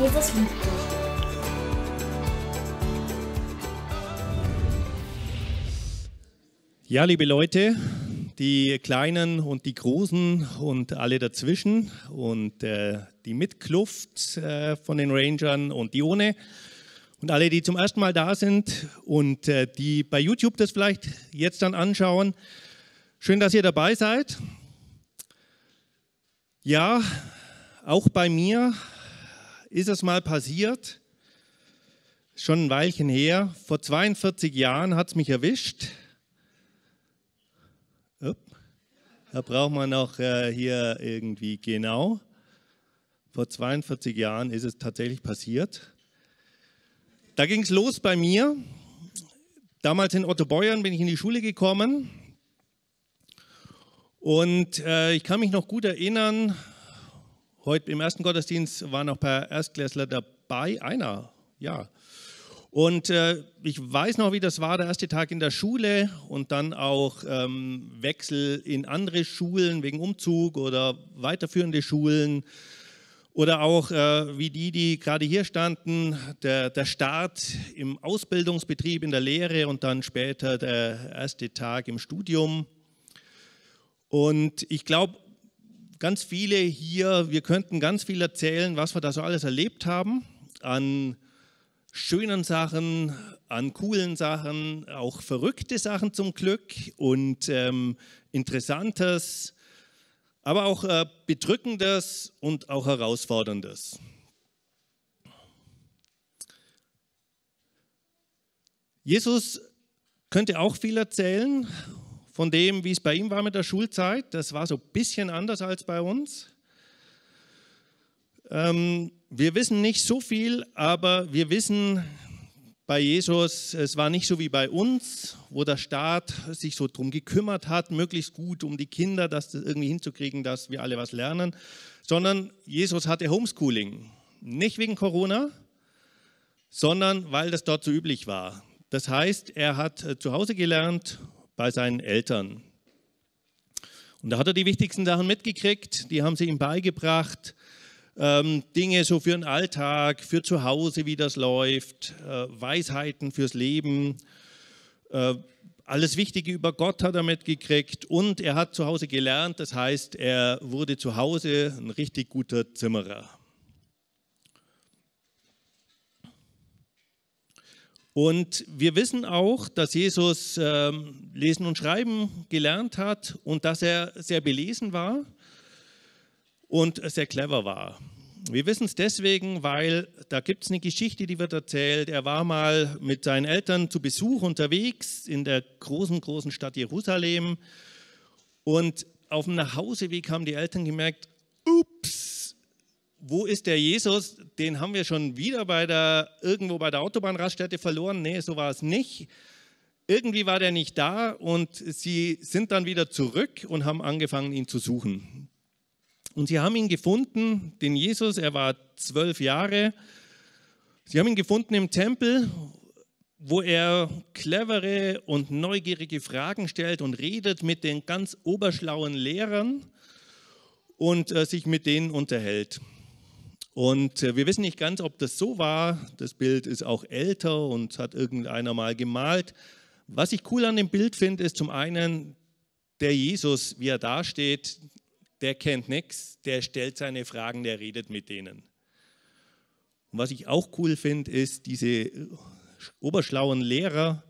Jesus liebt dich. Ja, liebe Leute, die Kleinen und die Großen und alle dazwischen und äh, die Mitkluft äh, von den Rangern und die ohne und alle, die zum ersten Mal da sind und äh, die bei YouTube das vielleicht jetzt dann anschauen. Schön, dass ihr dabei seid. Ja, auch bei mir ist es mal passiert, schon ein Weilchen her, vor 42 Jahren hat es mich erwischt. Da braucht man auch äh, hier irgendwie genau. Vor 42 Jahren ist es tatsächlich passiert. Da ging es los bei mir. Damals in Otto Beuern bin ich in die Schule gekommen. Und äh, ich kann mich noch gut erinnern, Heute im ersten Gottesdienst waren noch ein paar Erstklässler dabei. Einer, ja. Und äh, ich weiß noch, wie das war, der erste Tag in der Schule und dann auch ähm, Wechsel in andere Schulen wegen Umzug oder weiterführende Schulen oder auch äh, wie die, die gerade hier standen, der, der Start im Ausbildungsbetrieb, in der Lehre und dann später der erste Tag im Studium. Und ich glaube, ganz viele hier, wir könnten ganz viel erzählen, was wir da so alles erlebt haben an schönen Sachen, an coolen Sachen, auch verrückte Sachen zum Glück und ähm, interessantes, aber auch äh, bedrückendes und auch herausforderndes. Jesus könnte auch viel erzählen von dem, wie es bei ihm war mit der Schulzeit. Das war so ein bisschen anders als bei uns. Ähm, wir wissen nicht so viel, aber wir wissen bei Jesus, es war nicht so wie bei uns, wo der Staat sich so drum gekümmert hat, möglichst gut um die Kinder, das irgendwie hinzukriegen, dass wir alle was lernen, sondern Jesus hatte Homeschooling. Nicht wegen Corona, sondern weil das dort so üblich war. Das heißt, er hat äh, zu Hause gelernt bei seinen Eltern. Und da hat er die wichtigsten Sachen mitgekriegt, die haben sie ihm beigebracht. Ähm, Dinge so für den Alltag, für zu Hause, wie das läuft, äh, Weisheiten fürs Leben. Äh, alles Wichtige über Gott hat er mitgekriegt und er hat zu Hause gelernt. Das heißt, er wurde zu Hause ein richtig guter Zimmerer. Und wir wissen auch, dass Jesus äh, lesen und schreiben gelernt hat und dass er sehr belesen war und sehr clever war. Wir wissen es deswegen, weil da gibt es eine Geschichte, die wird erzählt. Er war mal mit seinen Eltern zu Besuch unterwegs in der großen, großen Stadt Jerusalem. Und auf dem Nachhauseweg haben die Eltern gemerkt, up, wo ist der Jesus? Den haben wir schon wieder bei der, irgendwo bei der Autobahnraststätte verloren. Nee, so war es nicht. Irgendwie war der nicht da und sie sind dann wieder zurück und haben angefangen, ihn zu suchen. Und sie haben ihn gefunden, den Jesus, er war zwölf Jahre. Sie haben ihn gefunden im Tempel, wo er clevere und neugierige Fragen stellt und redet mit den ganz oberschlauen Lehrern und äh, sich mit denen unterhält. Und äh, wir wissen nicht ganz, ob das so war. Das Bild ist auch älter und hat irgendeiner mal gemalt. Was ich cool an dem Bild finde, ist zum einen der Jesus, wie er dasteht, der kennt nichts, der stellt seine Fragen, der redet mit denen. Und was ich auch cool finde, ist diese äh, oberschlauen Lehrer,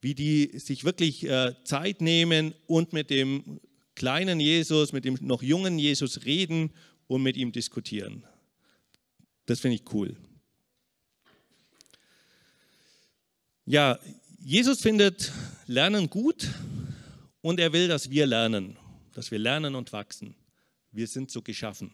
wie die sich wirklich äh, Zeit nehmen und mit dem kleinen Jesus, mit dem noch jungen Jesus reden und mit ihm diskutieren. Das finde ich cool. Ja, Jesus findet Lernen gut und er will, dass wir lernen, dass wir lernen und wachsen. Wir sind so geschaffen.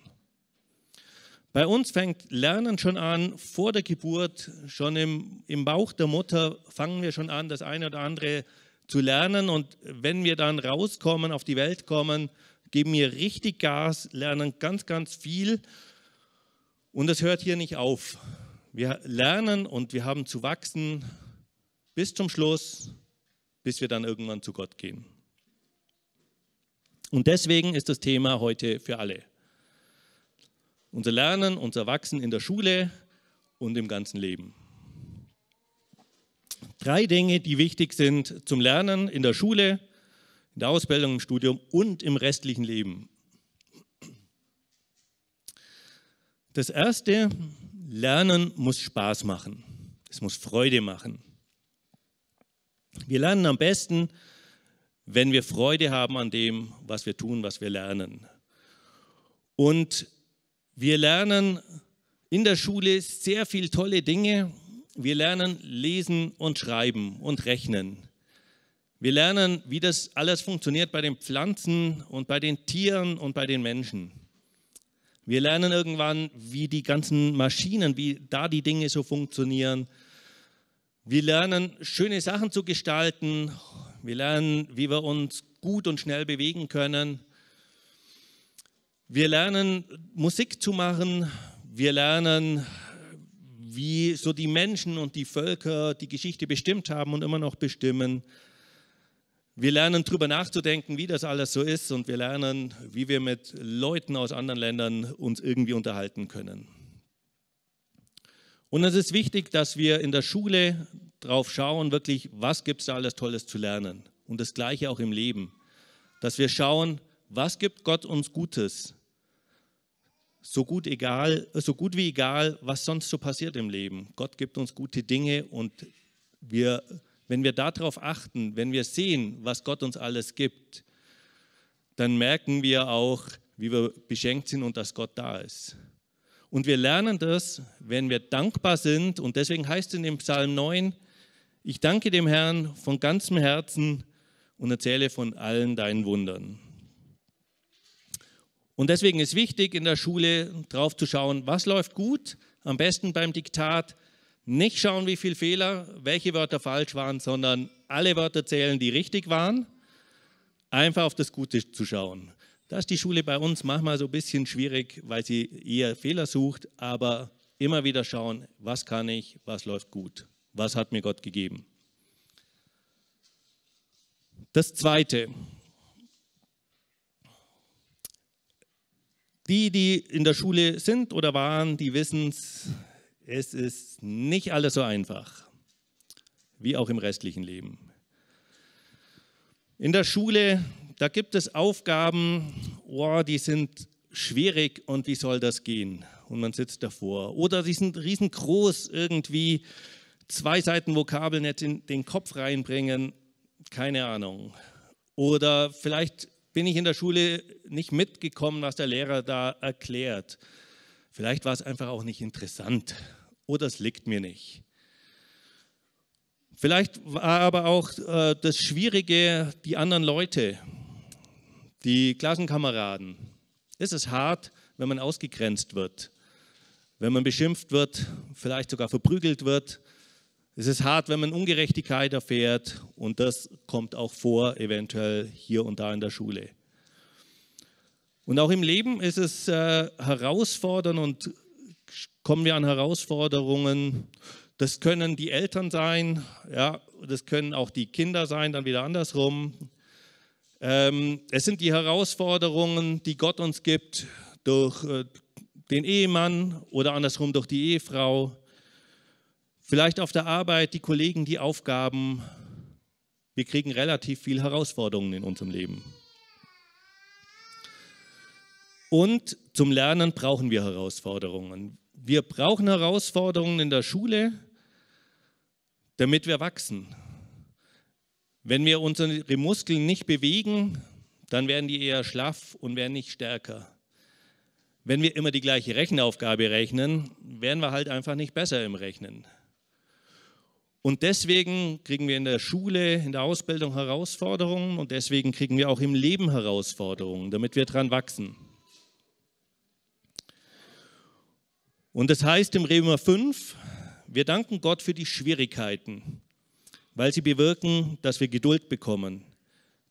Bei uns fängt Lernen schon an, vor der Geburt, schon im, im Bauch der Mutter fangen wir schon an, das eine oder andere zu lernen. Und wenn wir dann rauskommen, auf die Welt kommen, geben wir richtig Gas, lernen ganz, ganz viel und das hört hier nicht auf. Wir lernen und wir haben zu wachsen bis zum Schluss, bis wir dann irgendwann zu Gott gehen. Und deswegen ist das Thema heute für alle. Unser Lernen, unser Wachsen in der Schule und im ganzen Leben. Drei Dinge, die wichtig sind zum Lernen in der Schule, in der Ausbildung, im Studium und im restlichen Leben. Das Erste, Lernen muss Spaß machen. Es muss Freude machen. Wir lernen am besten, wenn wir Freude haben an dem, was wir tun, was wir lernen. Und wir lernen in der Schule sehr viele tolle Dinge. Wir lernen lesen und schreiben und rechnen. Wir lernen, wie das alles funktioniert bei den Pflanzen und bei den Tieren und bei den Menschen. Wir lernen irgendwann, wie die ganzen Maschinen, wie da die Dinge so funktionieren. Wir lernen, schöne Sachen zu gestalten. Wir lernen, wie wir uns gut und schnell bewegen können. Wir lernen, Musik zu machen. Wir lernen, wie so die Menschen und die Völker die Geschichte bestimmt haben und immer noch bestimmen. Wir lernen darüber nachzudenken, wie das alles so ist und wir lernen, wie wir mit Leuten aus anderen Ländern uns irgendwie unterhalten können. Und es ist wichtig, dass wir in der Schule drauf schauen, wirklich, was gibt es da alles Tolles zu lernen. Und das Gleiche auch im Leben. Dass wir schauen, was gibt Gott uns Gutes? So gut, egal, so gut wie egal, was sonst so passiert im Leben. Gott gibt uns gute Dinge und wir wenn wir darauf achten, wenn wir sehen, was Gott uns alles gibt, dann merken wir auch, wie wir beschenkt sind und dass Gott da ist. Und wir lernen das, wenn wir dankbar sind. Und deswegen heißt es in dem Psalm 9, ich danke dem Herrn von ganzem Herzen und erzähle von allen deinen Wundern. Und deswegen ist wichtig, in der Schule drauf zu schauen, was läuft gut, am besten beim Diktat, nicht schauen, wie viele Fehler, welche Wörter falsch waren, sondern alle Wörter zählen, die richtig waren. Einfach auf das Gute zu schauen. Das ist die Schule bei uns manchmal so ein bisschen schwierig, weil sie eher Fehler sucht, aber immer wieder schauen, was kann ich, was läuft gut, was hat mir Gott gegeben. Das Zweite, die, die in der Schule sind oder waren, die wissen es, es ist nicht alles so einfach, wie auch im restlichen Leben. In der Schule, da gibt es Aufgaben, oh, die sind schwierig und wie soll das gehen? Und man sitzt davor. Oder sie sind riesengroß irgendwie, zwei Seiten Vokabeln nicht in den Kopf reinbringen, keine Ahnung. Oder vielleicht bin ich in der Schule nicht mitgekommen, was der Lehrer da erklärt. Vielleicht war es einfach auch nicht interessant oder oh, es liegt mir nicht. Vielleicht war aber auch äh, das Schwierige die anderen Leute, die Klassenkameraden. Es ist hart, wenn man ausgegrenzt wird, wenn man beschimpft wird, vielleicht sogar verprügelt wird. Es ist hart, wenn man Ungerechtigkeit erfährt und das kommt auch vor, eventuell hier und da in der Schule. Und auch im Leben ist es äh, herausfordernd und kommen wir an Herausforderungen. Das können die Eltern sein, ja, das können auch die Kinder sein, dann wieder andersrum. Ähm, es sind die Herausforderungen, die Gott uns gibt durch äh, den Ehemann oder andersrum durch die Ehefrau. Vielleicht auf der Arbeit die Kollegen, die Aufgaben. Wir kriegen relativ viele Herausforderungen in unserem Leben. Und zum Lernen brauchen wir Herausforderungen. Wir brauchen Herausforderungen in der Schule, damit wir wachsen. Wenn wir unsere Muskeln nicht bewegen, dann werden die eher schlaff und werden nicht stärker. Wenn wir immer die gleiche Rechenaufgabe rechnen, werden wir halt einfach nicht besser im Rechnen. Und deswegen kriegen wir in der Schule, in der Ausbildung Herausforderungen und deswegen kriegen wir auch im Leben Herausforderungen, damit wir dran wachsen. Und es das heißt im Römer 5, wir danken Gott für die Schwierigkeiten, weil sie bewirken, dass wir Geduld bekommen.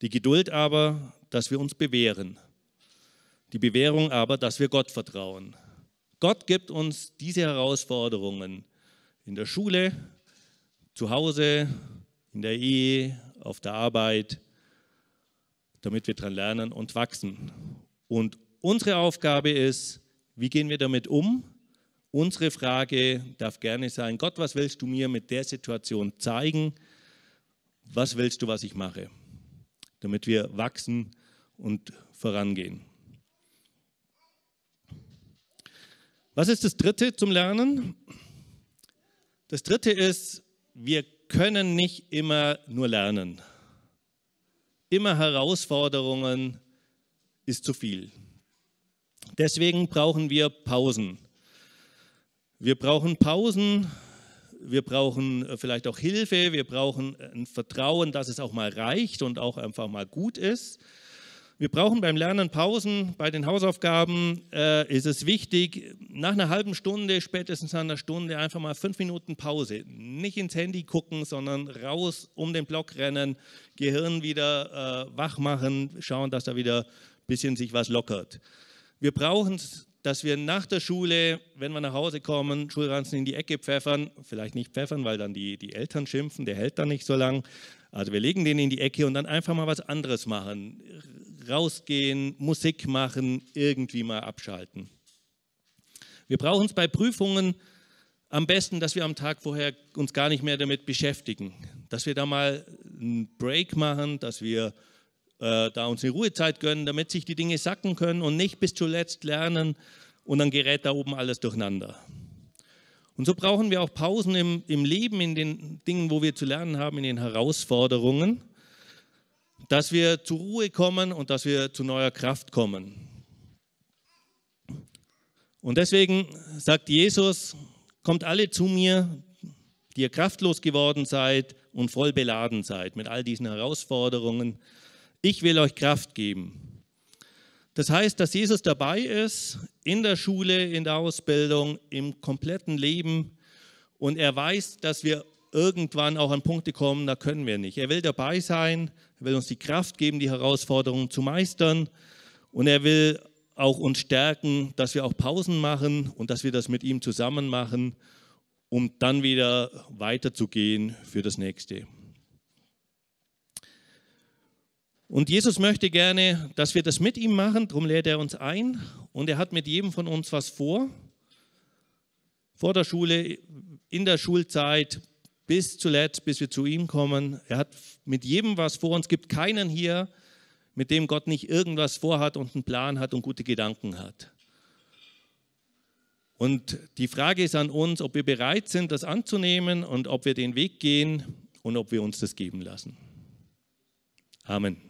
Die Geduld aber, dass wir uns bewähren. Die Bewährung aber, dass wir Gott vertrauen. Gott gibt uns diese Herausforderungen in der Schule, zu Hause, in der Ehe, auf der Arbeit, damit wir daran lernen und wachsen. Und unsere Aufgabe ist, wie gehen wir damit um? Unsere Frage darf gerne sein, Gott, was willst du mir mit der Situation zeigen? Was willst du, was ich mache? Damit wir wachsen und vorangehen. Was ist das Dritte zum Lernen? Das Dritte ist, wir können nicht immer nur lernen. Immer Herausforderungen ist zu viel. Deswegen brauchen wir Pausen. Wir brauchen Pausen, wir brauchen äh, vielleicht auch Hilfe, wir brauchen äh, ein Vertrauen, dass es auch mal reicht und auch einfach mal gut ist. Wir brauchen beim Lernen Pausen, bei den Hausaufgaben äh, ist es wichtig, nach einer halben Stunde, spätestens nach einer Stunde, einfach mal fünf Minuten Pause. Nicht ins Handy gucken, sondern raus um den Block rennen, Gehirn wieder äh, wach machen, schauen, dass da wieder ein bisschen sich was lockert. Wir brauchen es dass wir nach der Schule, wenn wir nach Hause kommen, Schulranzen in die Ecke pfeffern, vielleicht nicht pfeffern, weil dann die, die Eltern schimpfen, der hält dann nicht so lang. Also wir legen den in die Ecke und dann einfach mal was anderes machen. Rausgehen, Musik machen, irgendwie mal abschalten. Wir brauchen es bei Prüfungen am besten, dass wir am Tag vorher uns gar nicht mehr damit beschäftigen. Dass wir da mal einen Break machen, dass wir äh, da uns eine Ruhezeit gönnen, damit sich die Dinge sacken können und nicht bis zuletzt lernen und dann gerät da oben alles durcheinander. Und so brauchen wir auch Pausen im, im Leben, in den Dingen, wo wir zu lernen haben, in den Herausforderungen, dass wir zur Ruhe kommen und dass wir zu neuer Kraft kommen. Und deswegen sagt Jesus, kommt alle zu mir, die ihr kraftlos geworden seid und voll beladen seid mit all diesen Herausforderungen, ich will euch Kraft geben. Das heißt, dass Jesus dabei ist in der Schule, in der Ausbildung, im kompletten Leben und er weiß, dass wir irgendwann auch an Punkte kommen, da können wir nicht. Er will dabei sein, er will uns die Kraft geben, die Herausforderungen zu meistern und er will auch uns stärken, dass wir auch Pausen machen und dass wir das mit ihm zusammen machen, um dann wieder weiterzugehen für das nächste. Und Jesus möchte gerne, dass wir das mit ihm machen, darum lädt er uns ein. Und er hat mit jedem von uns was vor. Vor der Schule, in der Schulzeit, bis zuletzt, bis wir zu ihm kommen. Er hat mit jedem was vor uns. Es gibt keinen hier, mit dem Gott nicht irgendwas vorhat und einen Plan hat und gute Gedanken hat. Und die Frage ist an uns, ob wir bereit sind, das anzunehmen und ob wir den Weg gehen und ob wir uns das geben lassen. Amen.